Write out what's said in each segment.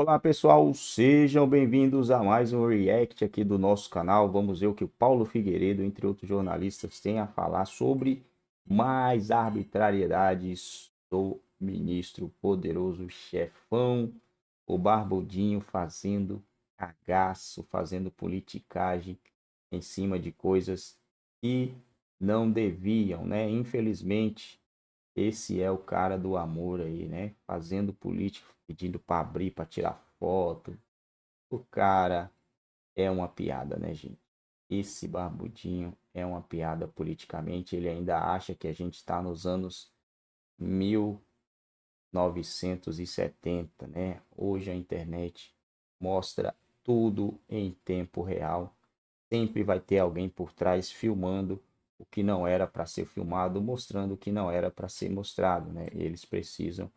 Olá pessoal, sejam bem-vindos a mais um react aqui do nosso canal. Vamos ver o que o Paulo Figueiredo, entre outros jornalistas, tem a falar sobre mais arbitrariedades do ministro poderoso chefão, o Barbudinho fazendo cagaço, fazendo politicagem em cima de coisas que não deviam, né? Infelizmente, esse é o cara do amor aí, né? Fazendo político, pedindo para abrir, para tirar foto. O cara é uma piada, né, gente? Esse barbudinho é uma piada politicamente. Ele ainda acha que a gente está nos anos 1970, né? Hoje a internet mostra tudo em tempo real. Sempre vai ter alguém por trás filmando o que não era para ser filmado, mostrando o que não era para ser mostrado, né? Eles precisam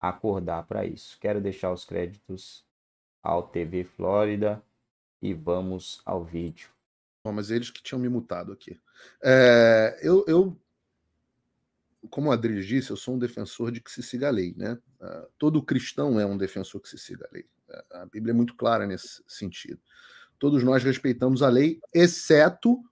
acordar para isso. Quero deixar os créditos ao TV Flórida e vamos ao vídeo. Bom, mas eles que tinham me mutado aqui. É, eu, eu, como o Adriano disse, eu sou um defensor de que se siga a lei, né? Ah, todo cristão é um defensor que se siga a lei. Ah, a Bíblia é muito clara nesse sentido. Todos nós respeitamos a lei, exceto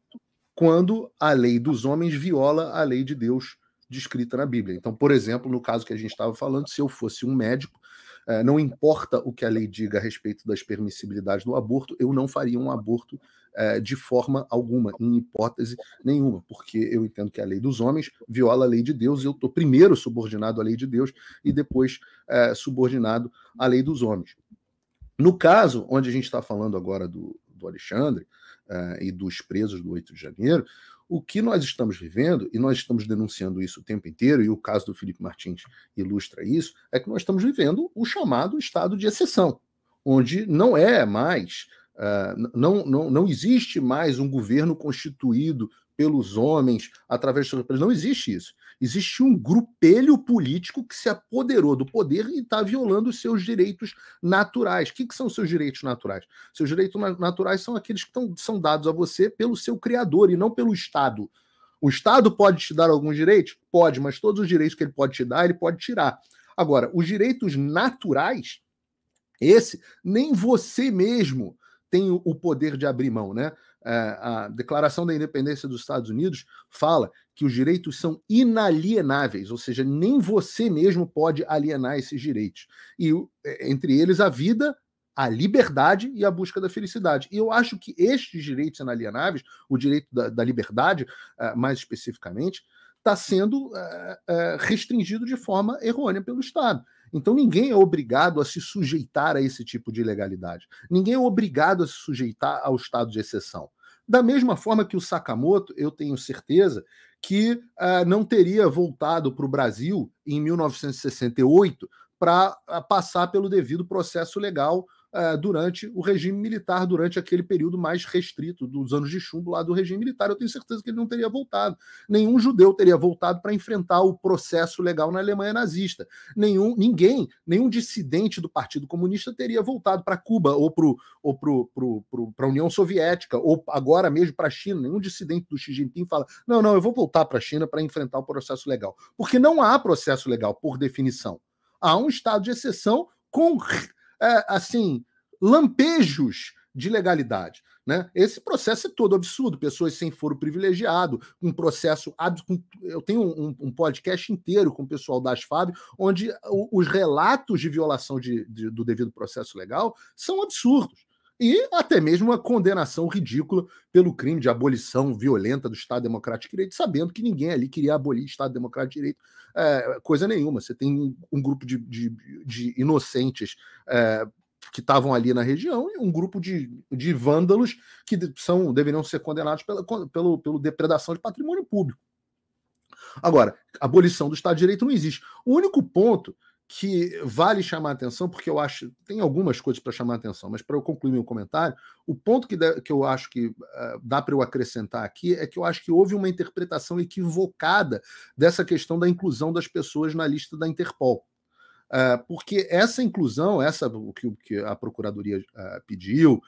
quando a lei dos homens viola a lei de Deus descrita na Bíblia. Então, por exemplo, no caso que a gente estava falando, se eu fosse um médico, eh, não importa o que a lei diga a respeito das permissibilidades do aborto, eu não faria um aborto eh, de forma alguma, em hipótese nenhuma, porque eu entendo que a lei dos homens viola a lei de Deus e eu estou primeiro subordinado à lei de Deus e depois eh, subordinado à lei dos homens. No caso, onde a gente está falando agora do, do Alexandre, uh, e dos presos do 8 de janeiro, o que nós estamos vivendo, e nós estamos denunciando isso o tempo inteiro, e o caso do Felipe Martins ilustra isso, é que nós estamos vivendo o chamado estado de exceção, onde não é mais, uh, não, não, não existe mais um governo constituído pelos homens através de Não existe isso. Existe um grupelho político que se apoderou do poder e está violando os seus direitos naturais. O que, que são os seus direitos naturais? Seus direitos naturais são aqueles que tão, são dados a você pelo seu criador e não pelo Estado. O Estado pode te dar alguns direitos? Pode, mas todos os direitos que ele pode te dar, ele pode tirar. Agora, os direitos naturais, esse, nem você mesmo tem o poder de abrir mão, né? É, a Declaração da Independência dos Estados Unidos fala que os direitos são inalienáveis, ou seja, nem você mesmo pode alienar esses direitos. E é, entre eles a vida, a liberdade e a busca da felicidade. E eu acho que estes direitos inalienáveis, o direito da, da liberdade, é, mais especificamente, está sendo restringido de forma errônea pelo Estado. Então ninguém é obrigado a se sujeitar a esse tipo de ilegalidade. Ninguém é obrigado a se sujeitar ao estado de exceção. Da mesma forma que o Sakamoto, eu tenho certeza que uh, não teria voltado para o Brasil em 1968 para ah, passar pelo devido processo legal uh, durante o regime militar, durante aquele período mais restrito dos anos de chumbo lá do regime militar. Eu tenho certeza que ele não teria voltado. Nenhum judeu teria voltado para enfrentar o processo legal na Alemanha nazista. Nenhum, ninguém, nenhum dissidente do Partido Comunista teria voltado para Cuba ou para ou pro, pro, pro, a União Soviética, ou agora mesmo para a China. Nenhum dissidente do Xi Jinping fala: não, não, eu vou voltar para a China para enfrentar o processo legal. Porque não há processo legal, por definição. Há um estado de exceção com é, assim, lampejos de legalidade. Né? Esse processo é todo absurdo, pessoas sem foro privilegiado, um processo. Eu tenho um, um podcast inteiro com o pessoal da ASFAB, onde os relatos de violação de, de, do devido processo legal são absurdos e até mesmo uma condenação ridícula pelo crime de abolição violenta do Estado Democrático de Direito, sabendo que ninguém ali queria abolir Estado Democrático de Direito, é, coisa nenhuma. Você tem um, um grupo de, de, de inocentes é, que estavam ali na região e um grupo de, de vândalos que são deveriam ser condenados pela pelo, pelo depredação de patrimônio público. Agora, abolição do Estado de Direito não existe. O único ponto que vale chamar a atenção, porque eu acho. Tem algumas coisas para chamar a atenção, mas para eu concluir meu comentário, o ponto que, que eu acho que uh, dá para eu acrescentar aqui é que eu acho que houve uma interpretação equivocada dessa questão da inclusão das pessoas na lista da Interpol. Uh, porque essa inclusão, essa o que, que, a Procuradoria uh, pediu,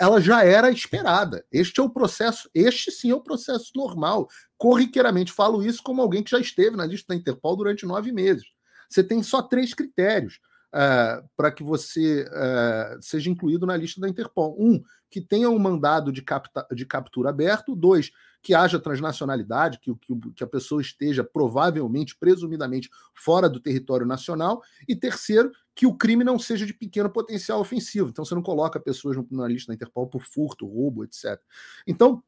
ela já era esperada. Este é o processo, este sim é o processo normal. Corriqueiramente falo isso como alguém que já esteve na lista da Interpol durante nove meses. Você tem só três critérios uh, eh, para que você uh, seja incluído na lista da Interpol: um, que tenha um mandado de, capta, de captura aberto, dois, que haja transnacionalidade, que, que, que a pessoa esteja provavelmente, presumidamente, fora do território nacional, e terceiro, que o crime não seja de pequeno potencial ofensivo. Então você não coloca pessoas na lista da Interpol por furto, roubo, etc. Então,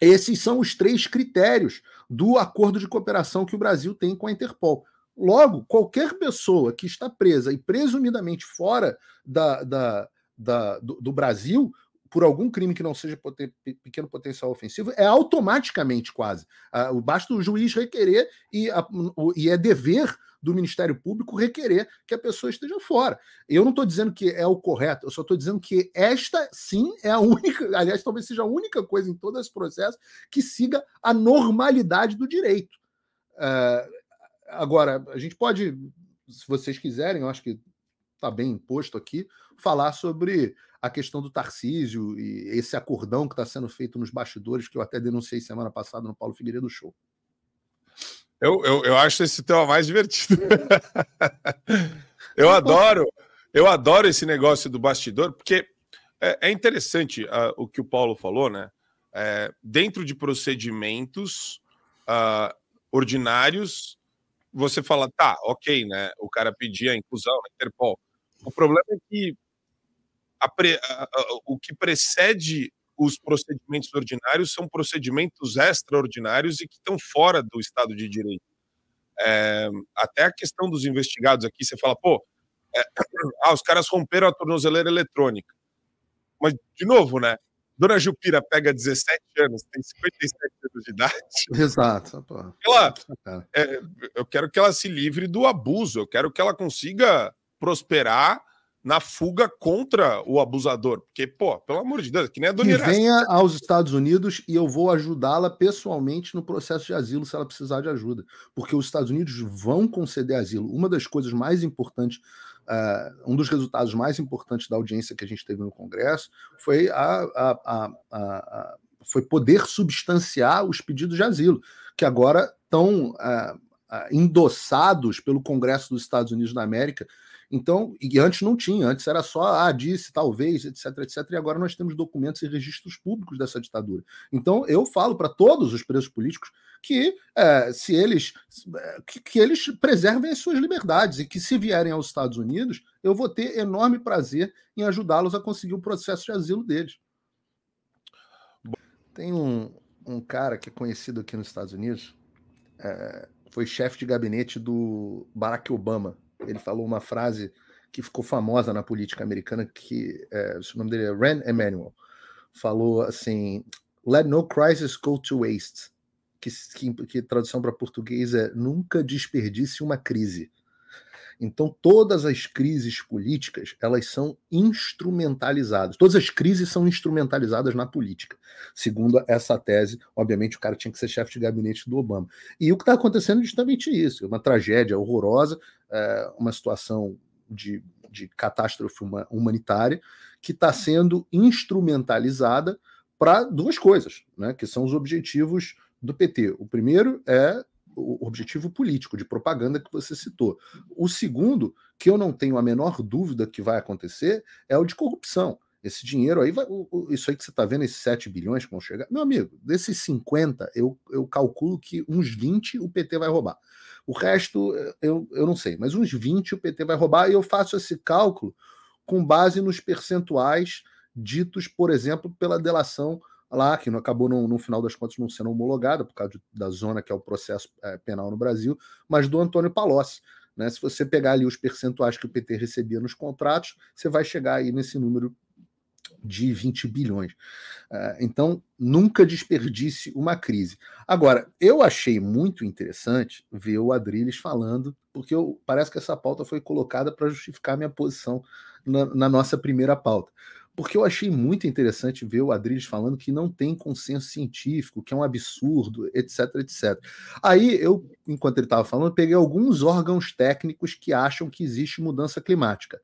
esses são os três critérios do acordo de cooperação que o Brasil tem com a Interpol. Logo, qualquer pessoa que está presa e presumidamente fora da, da, da do, do Brasil por algum crime que não seja poten pequeno potencial ofensivo, é automaticamente quase. Ah, basta o juiz requerer e, a, o, e, é dever do Ministério Público requerer que a pessoa esteja fora. Eu não estou dizendo que é o correto, eu só estou dizendo que esta sim é a única, aliás, talvez seja a única coisa em todo esse processo que siga a normalidade do direito. Ah, Agora, a gente pode, se vocês quiserem, eu acho que está bem posto aqui, falar sobre a questão do Tarcísio e esse acordão que está sendo feito nos bastidores, que eu até denunciei semana passada no Paulo Figueiredo Show. Eu, eu, eu acho esse tema mais divertido. eu adoro, eu adoro esse negócio do bastidor, porque é, é interessante uh, o que o Paulo falou, né? É, dentro de procedimentos uh, ordinários, você fala, tá, ok, né? O cara pedia a inclusão na Interpol. O problema é que a pre, a, a, o que precede os procedimentos ordinários são procedimentos extraordinários e que estão fora do Estado de Direito. É, até a questão dos investigados aqui, você fala, pô, é, ah, os caras romperam a tornozeleira eletrônica. Mas, de novo, né? Dona Jupira pega 17 anos, tem 57 anos de idade. Exato. Ela, é, eu quero que ela se livre do abuso, eu quero que ela consiga prosperar na fuga contra o abusador. Porque, pô, pelo amor de Deus, que nem a Dona que venha aos Estados Unidos e eu vou ajudá-la pessoalmente no processo de asilo se ela precisar de ajuda. Porque os Estados Unidos vão conceder asilo. Uma das coisas mais importantes Uh, um dos resultados mais importantes da audiência que a gente teve no Congresso foi, a, a, a, foi poder substanciar os pedidos de asilo, que agora estão ah, ah, endossados pelo Congresso dos Estados Unidos da América então, e antes não tinha, antes era só, ah, disse, talvez, etc, etc, e agora nós temos documentos e registros públicos dessa ditadura. Então, eu falo para todos os presos políticos que é, se eles que, que, eles preservem as suas liberdades e que se vierem aos Estados Unidos, eu vou ter enorme prazer em ajudá-los a conseguir o processo de asilo deles. Tem um, um cara que é conhecido aqui nos Estados Unidos, é, foi chefe de gabinete do Barack Obama ele falou uma frase que ficou famosa na política americana, que é, o nome dele é Rand Emanuel. Falou assim: Let no crisis go to waste. Que, que, que tradução para português é: nunca desperdice uma crise. Então, todas as crises políticas, elas são instrumentalizadas. Todas as crises são instrumentalizadas na política. Segundo essa tese, obviamente, o cara tinha que ser chefe de gabinete do Obama. E o que está acontecendo é justamente isso. É uma tragédia horrorosa, é, uma situação de, de catástrofe humanitária que está sendo instrumentalizada para duas coisas, né, que são os objetivos do PT. O primeiro é o objetivo político, de propaganda que você citou. O segundo, que eu não tenho a menor dúvida que vai acontecer, é o de corrupção. Esse dinheiro aí, vai, isso aí que você está vendo, esses 7 bilhões que vão chegar. Meu amigo, desses 50, eu, eu calculo que uns 20 o PT vai roubar. O resto, eh, eu, eu não sei, mas uns 20 o PT vai roubar e eu faço esse cálculo com base nos percentuais ditos, por exemplo, pela delação lá, que não acabou, no, no final das contas, não sendo homologada, por causa de, da zona que é o processo é, penal no Brasil, mas do Antônio Palocci. Né? Se você pegar ali os percentuais que o PT recebia nos contratos, você vai chegar aí nesse número de 20 bilhões. Uh, então, nunca desperdice uma crise. Agora, eu achei muito interessante ver o Adriles falando, porque eu, parece que essa pauta foi colocada para justificar minha posição na, na, nossa primeira pauta porque eu achei muito interessante ver o Adriles falando que não tem consenso científico, que é um absurdo, etc, etc. Aí eu, enquanto ele estava falando, peguei alguns órgãos técnicos que acham que existe mudança climática.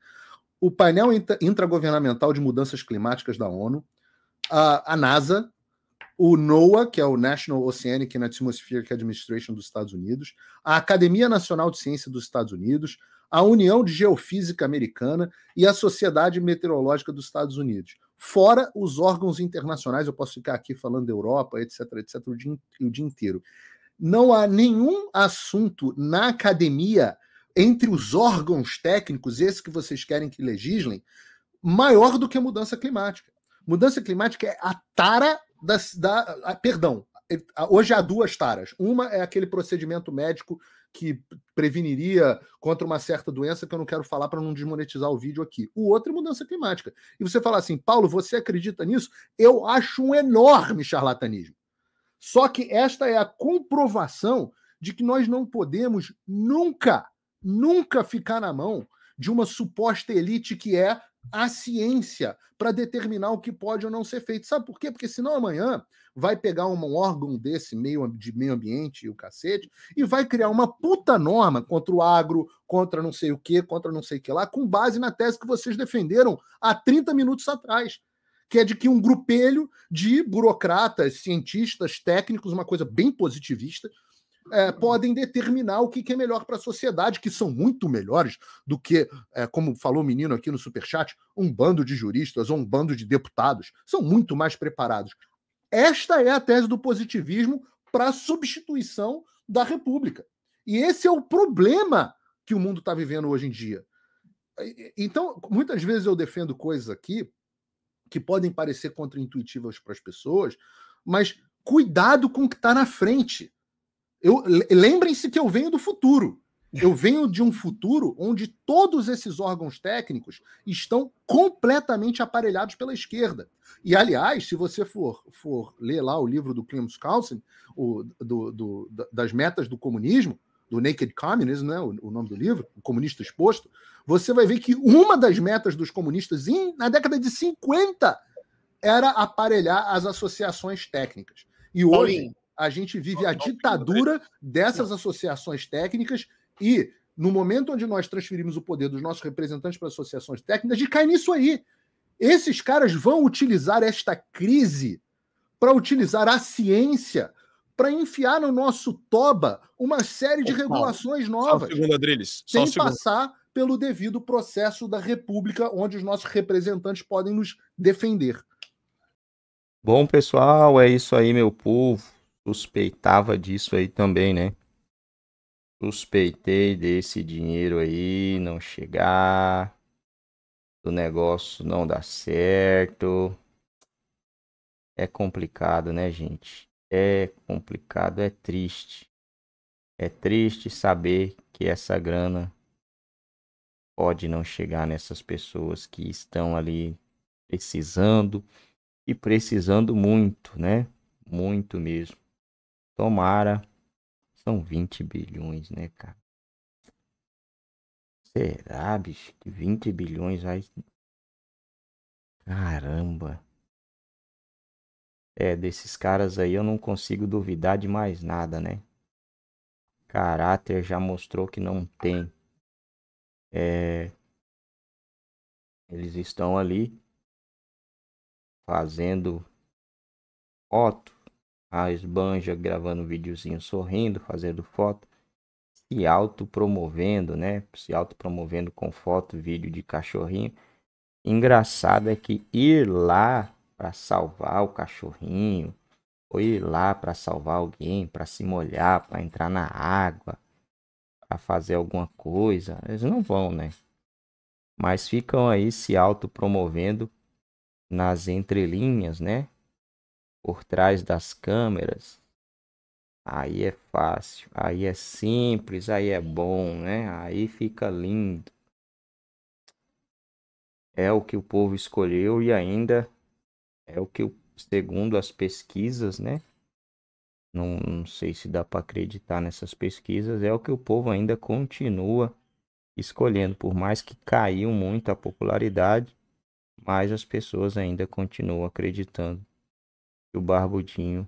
O painel intragovernamental de mudanças climáticas da ONU, a, a NASA, o NOAA, que é o National Oceanic and Atmospheric Administration dos Estados Unidos, a Academia Nacional de Ciência dos Estados Unidos, a União de Geofísica Americana e a Sociedade Meteorológica dos Estados Unidos. Fora os órgãos internacionais, eu posso ficar aqui falando da Europa, etc, etc, o dia, o dia inteiro. Não há nenhum assunto na academia, entre os órgãos técnicos, esse que vocês querem que legislem, maior do que a mudança climática. Mudança climática é a tara da. da a, perdão, hoje há duas taras. Uma é aquele procedimento médico que preveniria contra uma certa doença que eu não quero falar para não desmonetizar o vídeo aqui. O outro é mudança climática. E você fala assim, Paulo, você acredita nisso? Eu acho um enorme charlatanismo. Só que esta é a comprovação de que nós não podemos nunca, nunca ficar na mão de uma suposta elite que é a ciência para determinar o que pode ou não ser feito. Sabe por quê? Porque senão amanhã vai pegar um órgão desse meio de meio ambiente e o cacete e vai criar uma puta norma contra o agro, contra não sei o que, contra não sei o que lá, com base na tese que vocês defenderam há 30 minutos atrás, que é de que um grupelho de burocratas, cientistas, técnicos, uma coisa bem positivista, é, podem determinar o que, que é melhor para a sociedade, que são muito melhores do que, é, como falou o menino aqui no Superchat, um bando de juristas ou um bando de deputados. São muito mais preparados. Esta é a tese do positivismo para a substituição da república. E esse é o problema que o mundo está vivendo hoje em dia. Então, muitas vezes eu defendo coisas aqui que podem parecer contraintuitivas para as pessoas, mas cuidado com o que está na frente. lembrem-se que eu venho do futuro. Eu venho de um futuro onde todos esses órgãos técnicos estão completamente aparelhados pela esquerda. E, aliás, se você for, for ler lá o livro do Clemens Kausen, o, do, do, das metas do comunismo, do Naked Communism, né, o, o, nome do livro, o Comunista Exposto, você vai ver que uma das metas dos comunistas em, na década de 50 era aparelhar as associações técnicas. E hoje a gente vive a né? ditadura dessas associações técnicas e no momento onde nós transferimos o poder dos nossos representantes para associações técnicas, de cair nisso aí. Esses caras vão utilizar esta crise para utilizar a ciência para enfiar no nosso toba uma série de Opa, regulações novas. Só um segundo, Só sem um passar pelo devido processo da República, onde os nossos representantes podem nos defender. Bom, pessoal, é isso aí, meu povo. Suspeitava disso aí também, né? Suspeitei desse dinheiro aí não chegar, do negócio não dar certo. É complicado, né, gente? É complicado, é triste. É triste saber que essa grana pode não chegar nessas pessoas que estão ali precisando e precisando muito, né? Muito mesmo. Tomara são 20 bilhões, né, cara? Será, bicho, que 20 bilhões vai. Caramba! É, desses caras aí eu não consigo duvidar de mais nada, né? Caráter já mostrou que não tem. É... Eles estão ali fazendo foto a esbanja gravando videozinho sorrindo, fazendo foto, se autopromovendo, né? Se autopromovendo com foto, vídeo de cachorrinho. Engraçado é que ir lá para salvar o cachorrinho, ou ir lá para salvar alguém, para se molhar, para entrar na água, para fazer alguma coisa, eles não vão, né? Mas ficam aí se autopromovendo nas entrelinhas, né? por trás das câmeras, aí é fácil, aí é simples, aí é bom, né? Aí fica lindo. É o que o povo escolheu e ainda é o que, segundo as pesquisas, né? Não, não sei se dá para acreditar nessas pesquisas, é o que o povo ainda continua escolhendo, por mais que caiu muito a popularidade, mas as pessoas ainda continuam acreditando que o barbudinho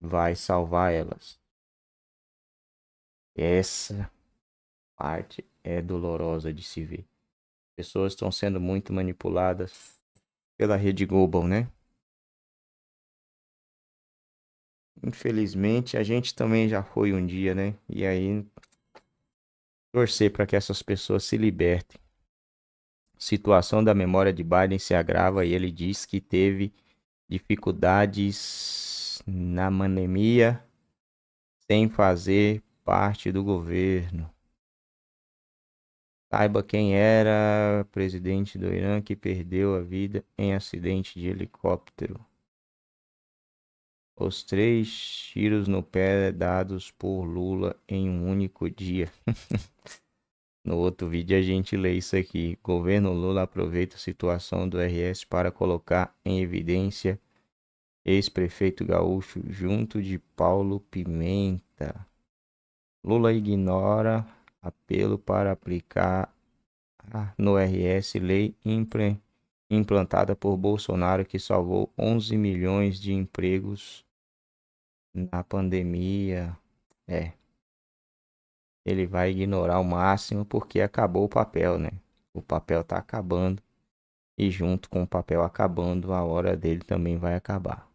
vai salvar elas. Essa parte é dolorosa de se ver. Pessoas estão sendo muito manipuladas pela rede Global, né? Infelizmente, a gente também já foi um dia, né? E aí torcer para que essas pessoas se libertem. Situação da memória de Biden se agrava e ele diz que teve dificuldades na pandemia sem fazer parte do governo. Saiba quem era presidente do Irã que perdeu a vida em acidente de helicóptero. Os três tiros no pé dados por Lula em um único dia. No outro vídeo a gente lê isso aqui. Governo Lula aproveita a situação do RS para colocar em evidência ex-prefeito gaúcho junto de Paulo Pimenta. Lula ignora apelo para aplicar no RS lei implantada por Bolsonaro que salvou 11 milhões de empregos na pandemia. É, ele vai ignorar o máximo porque acabou o papel, né? O papel está acabando e junto com o papel acabando, a hora dele também vai acabar.